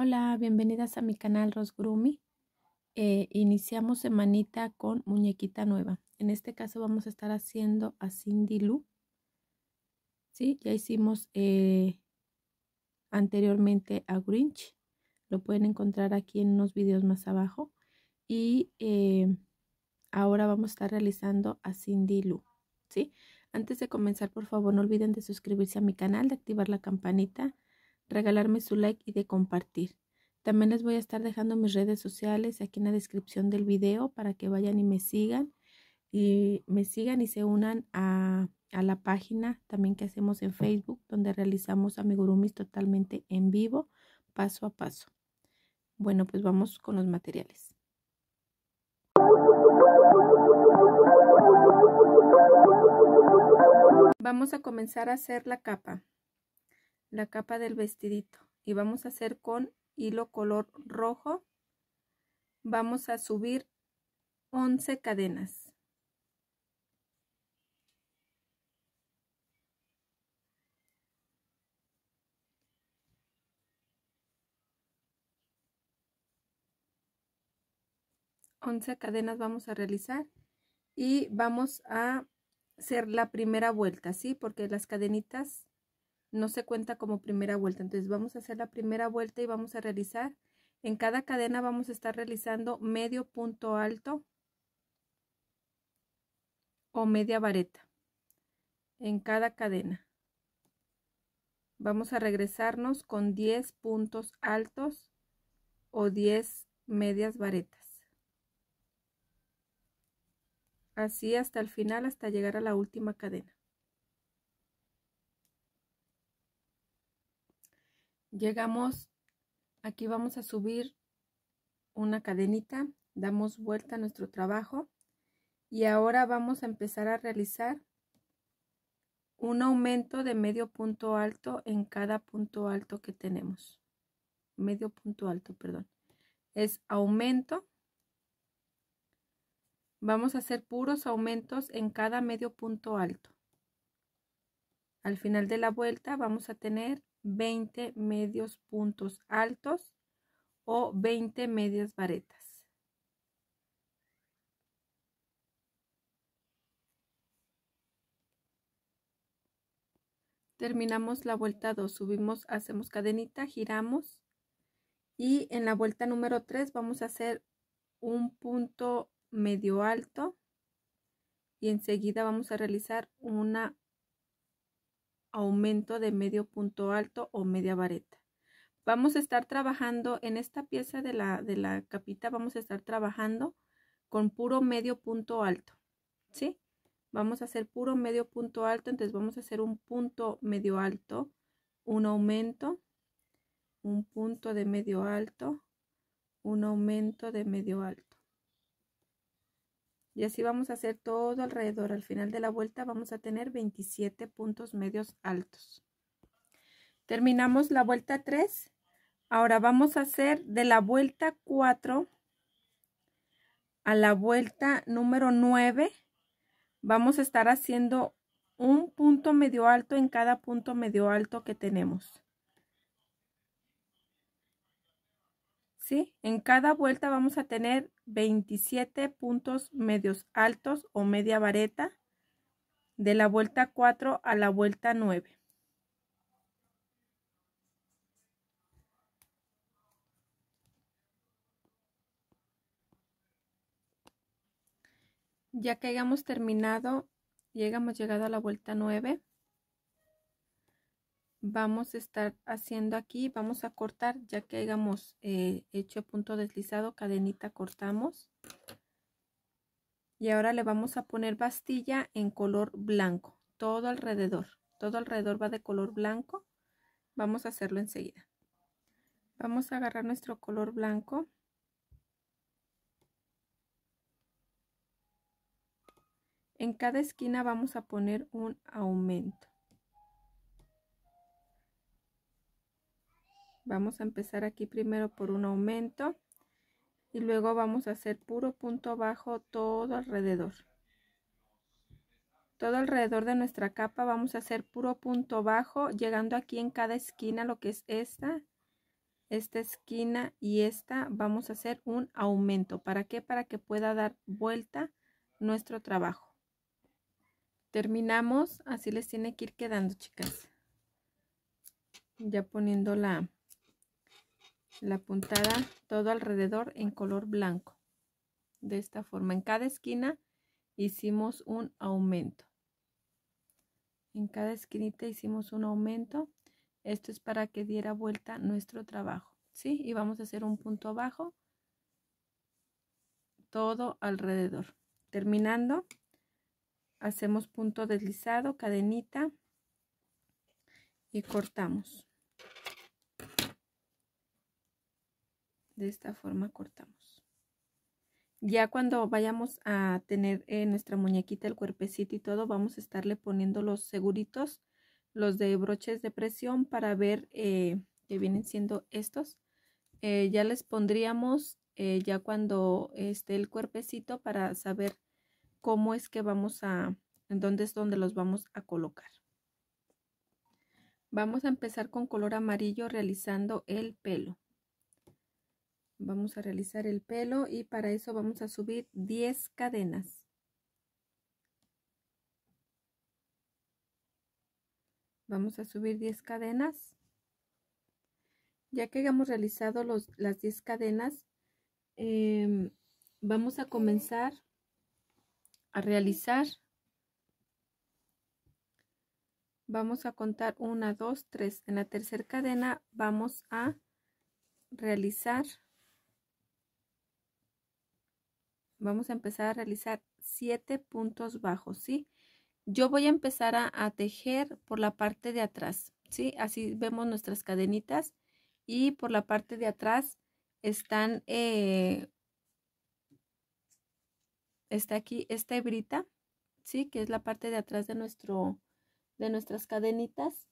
Hola, bienvenidas a mi canal Rosgrumi. Eh, iniciamos semanita con muñequita nueva. En este caso vamos a estar haciendo a Cindy Lou. ¿Sí? Ya hicimos eh, anteriormente a Grinch. Lo pueden encontrar aquí en unos videos más abajo. Y eh, ahora vamos a estar realizando a Cindy Lou. ¿Sí? Antes de comenzar, por favor, no olviden de suscribirse a mi canal, de activar la campanita regalarme su like y de compartir. También les voy a estar dejando mis redes sociales aquí en la descripción del video para que vayan y me sigan y me sigan y se unan a, a la página también que hacemos en Facebook donde realizamos amigurumis totalmente en vivo, paso a paso. Bueno, pues vamos con los materiales. Vamos a comenzar a hacer la capa la capa del vestidito y vamos a hacer con hilo color rojo vamos a subir 11 cadenas 11 cadenas vamos a realizar y vamos a hacer la primera vuelta, ¿sí? Porque las cadenitas no se cuenta como primera vuelta. Entonces vamos a hacer la primera vuelta y vamos a realizar. En cada cadena vamos a estar realizando medio punto alto o media vareta en cada cadena. Vamos a regresarnos con 10 puntos altos o 10 medias varetas. Así hasta el final, hasta llegar a la última cadena. llegamos, aquí vamos a subir una cadenita, damos vuelta a nuestro trabajo y ahora vamos a empezar a realizar un aumento de medio punto alto en cada punto alto que tenemos. Medio punto alto, perdón. Es aumento. Vamos a hacer puros aumentos en cada medio punto alto. Al final de la vuelta vamos a tener 20 medios puntos altos o 20 medias varetas. Terminamos la vuelta 2, subimos, hacemos cadenita, giramos y en la vuelta número 3 vamos a hacer un punto medio alto y enseguida vamos a realizar una aumento de medio punto alto o media vareta. Vamos a estar trabajando en esta pieza de la, de la capita, vamos a estar trabajando con puro medio punto alto, ¿sí? Vamos a hacer puro medio punto alto, entonces vamos a hacer un punto medio alto, un aumento, un punto de medio alto, un aumento de medio alto. Y así vamos a hacer todo alrededor. Al final de la vuelta vamos a tener 27 puntos medios altos. Terminamos la vuelta 3. Ahora vamos a hacer de la vuelta 4 a la vuelta número 9. Vamos a estar haciendo un punto medio alto en cada punto medio alto que tenemos. En cada vuelta vamos a tener 27 puntos medios altos o media vareta de la vuelta 4 a la vuelta 9. Ya que hayamos terminado llegamos llegado a la vuelta 9, vamos a estar haciendo aquí vamos a cortar ya que hayamos eh, hecho punto deslizado cadenita cortamos y ahora le vamos a poner bastilla en color blanco todo alrededor todo alrededor va de color blanco vamos a hacerlo enseguida vamos a agarrar nuestro color blanco en cada esquina vamos a poner un aumento Vamos a empezar aquí primero por un aumento y luego vamos a hacer puro punto bajo todo alrededor. Todo alrededor de nuestra capa vamos a hacer puro punto bajo, llegando aquí en cada esquina, lo que es esta, esta esquina y esta, vamos a hacer un aumento. ¿Para qué? Para que pueda dar vuelta nuestro trabajo. Terminamos, así les tiene que ir quedando, chicas. Ya poniendo la, la puntada todo alrededor en color blanco. De esta forma, en cada esquina hicimos un aumento. En cada esquinita hicimos un aumento. Esto es para que diera vuelta nuestro trabajo. ¿Sí? Y vamos a hacer un punto abajo. Todo alrededor. Terminando, hacemos punto deslizado, cadenita y cortamos. De esta forma cortamos. Ya cuando vayamos a tener en nuestra muñequita el cuerpecito y todo, vamos a estarle poniendo los seguritos, los de broches de presión para ver eh, que vienen siendo estos. Eh, ya les pondríamos eh, ya cuando esté el cuerpecito para saber cómo es que vamos a, en dónde es donde los vamos a colocar. Vamos a empezar con color amarillo realizando el pelo. Vamos a realizar el pelo y para eso vamos a subir 10 cadenas. Vamos a subir 10 cadenas. Ya que hayamos realizado las 10 cadenas, em, vamos a comenzar a realizar vamos a contar 1, 2, 3. En la tercera cadena vamos a realizar Vamos a empezar a realizar 7 puntos bajos, ¿sí? Yo voy a empezar a, tejer por la parte de atrás, ¿sí? Así vemos nuestras cadenitas y por la parte de atrás están, eh, está aquí esta hebrita, ¿sí? Que es la parte de atrás de, nuestro, de nuestras cadenitas.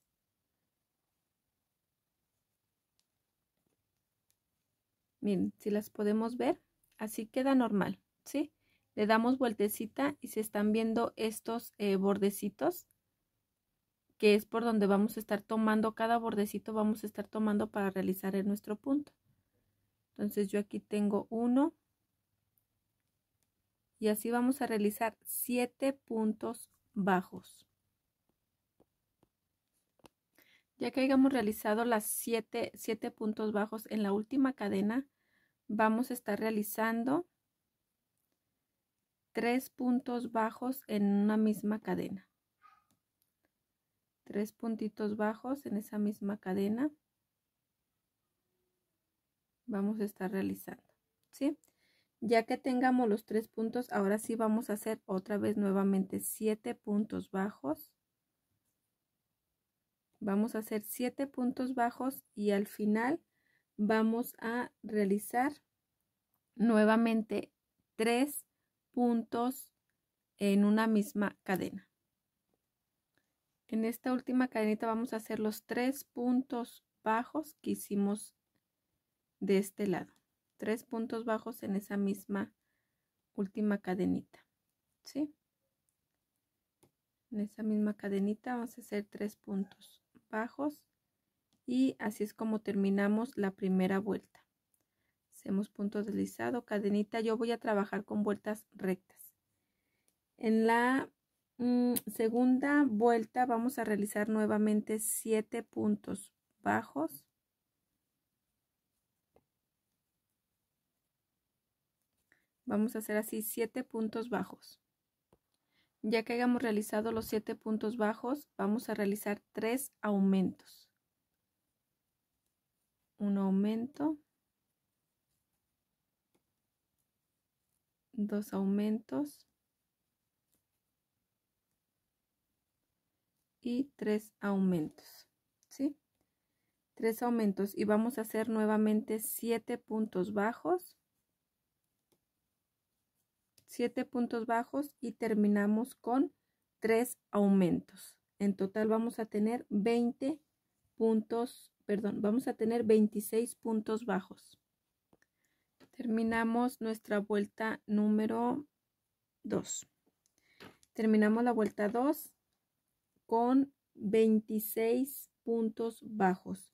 Miren, si las podemos ver, así queda normal. Le damos vueltecita y se están viendo estos eh, bordecitos, que es por donde vamos a estar tomando, cada bordecito vamos a estar tomando para realizar en nuestro punto. Entonces yo aquí tengo uno. Y así vamos a realizar siete puntos bajos. Ya que hayamos realizado las siete, siete puntos bajos en la última cadena, vamos a estar realizando tres puntos bajos en una misma cadena. Tres puntitos bajos en esa misma cadena. Vamos a estar realizando, ¿sí? Ya que tengamos los tres puntos, ahora sí vamos a hacer otra vez nuevamente siete puntos bajos. Vamos a hacer siete puntos bajos y al final vamos a realizar nuevamente tres puntos en una misma cadena. En esta última cadenita vamos a hacer los tres puntos bajos que hicimos de este lado. Tres puntos bajos en esa misma última cadenita. En esa misma cadenita vamos a hacer tres puntos bajos y así es como terminamos la primera vuelta hacemos punto deslizado, cadenita, yo voy a trabajar con vueltas rectas. En la mm, segunda vuelta vamos a realizar nuevamente 7 puntos bajos. Vamos a hacer así 7 puntos bajos. Ya que hayamos realizado los siete puntos bajos, vamos a realizar 3 aumentos. Un aumento. dos aumentos y tres aumentos, ¿sí? Tres aumentos y vamos a hacer nuevamente siete puntos bajos, siete puntos bajos y terminamos con tres aumentos. En total vamos a tener 20 puntos, perdón, vamos a tener 26 puntos bajos. Terminamos nuestra vuelta número 2. Terminamos la vuelta 2 con 26 puntos bajos.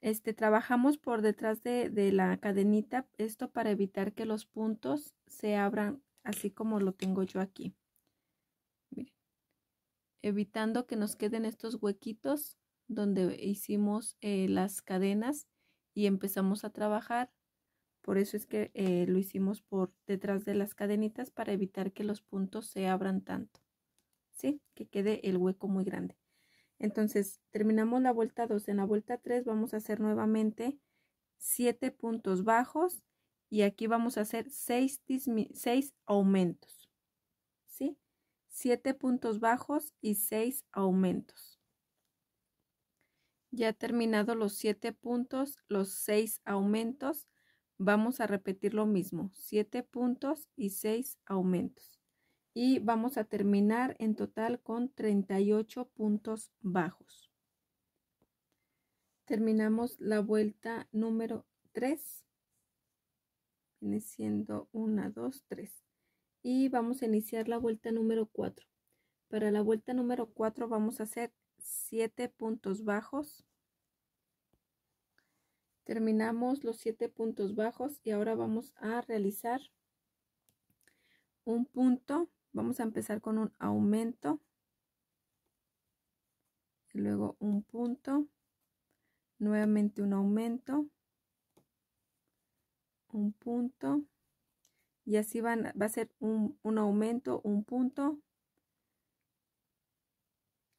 Este, trabajamos por detrás de, la cadenita, esto para evitar que los puntos se abran así como lo tengo yo aquí. Evitando que nos queden estos huequitos donde hicimos eh, las cadenas y empezamos a trabajar por eso es que eh, lo hicimos por detrás de las cadenitas para evitar que los puntos se abran tanto. ¿Sí? Que quede el hueco muy grande. Entonces terminamos la vuelta 2. En la vuelta 3 vamos a hacer nuevamente 7 puntos bajos y aquí vamos a hacer 6, aumentos. ¿Sí? 7 puntos bajos y 6 aumentos. Ya terminado los 7 puntos, los 6 aumentos, vamos a repetir lo mismo, 7 puntos y 6 aumentos. Y vamos a terminar en total con 38 puntos bajos. Terminamos la vuelta número 3. Viene siendo 1, 2, 3. Y vamos a iniciar la vuelta número 4. Para la vuelta número 4 vamos a hacer 7 puntos bajos. Terminamos los siete puntos bajos y ahora vamos a realizar un punto. Vamos a empezar con un aumento. Y luego un punto. Nuevamente un aumento. Un punto. Y así van, va a ser un, un aumento, un punto.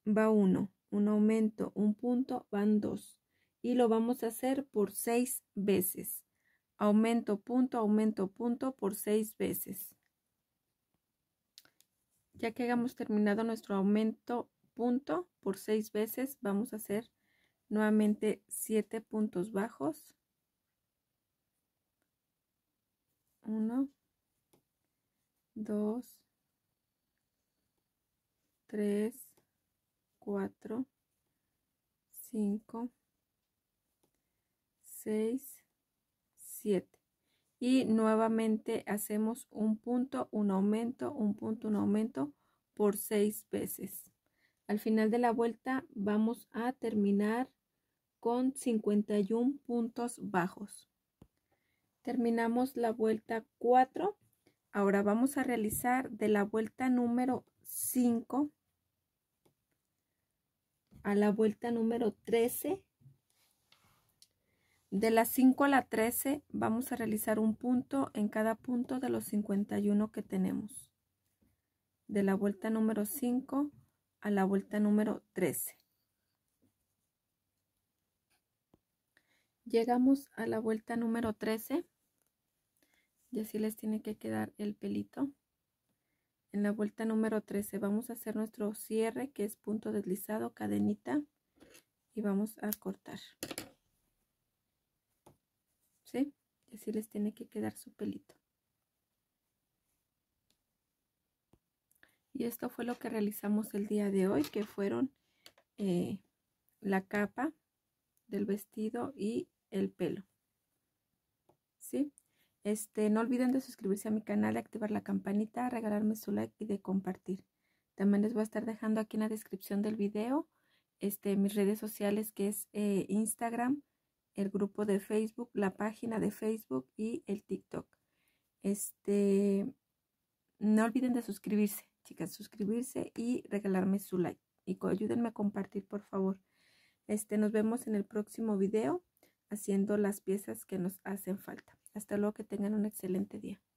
Va uno. Un aumento, un punto, van dos y lo vamos a hacer por seis veces. Aumento punto, aumento punto por seis veces. Ya que hayamos terminado nuestro aumento punto por seis veces, vamos a hacer nuevamente siete puntos bajos. Uno, dos, tres, cuatro, cinco, 6, 7. Y nuevamente hacemos un punto, un aumento, un punto, un aumento por 6 veces. Al final de la vuelta vamos a terminar con 51 puntos bajos. Terminamos la vuelta 4. Ahora vamos a realizar de la vuelta número 5 a la vuelta número 13 de las 5 a la 13 vamos a realizar un punto en cada punto de los 51 que tenemos. De la vuelta número 5 a la vuelta número 13. Llegamos a la vuelta número 13 y así les tiene que quedar el pelito. En la vuelta número 13 vamos a hacer nuestro cierre que es punto deslizado, cadenita y vamos a cortar. y así les tiene que quedar su pelito. Y esto fue lo que realizamos el día de hoy, que fueron eh, la capa del vestido y el pelo. ¿Sí? Este, no olviden de suscribirse a mi canal, de activar la campanita, regalarme su like y de compartir. También les voy a estar dejando aquí en la descripción del video este, mis redes sociales que es eh, Instagram, el grupo de Facebook, la página de Facebook y el TikTok. Este, no olviden de suscribirse, chicas, suscribirse y regalarme su like. Y ayúdenme a compartir, por favor. Este, nos vemos en el próximo video haciendo las piezas que nos hacen falta. Hasta luego, que tengan un excelente día.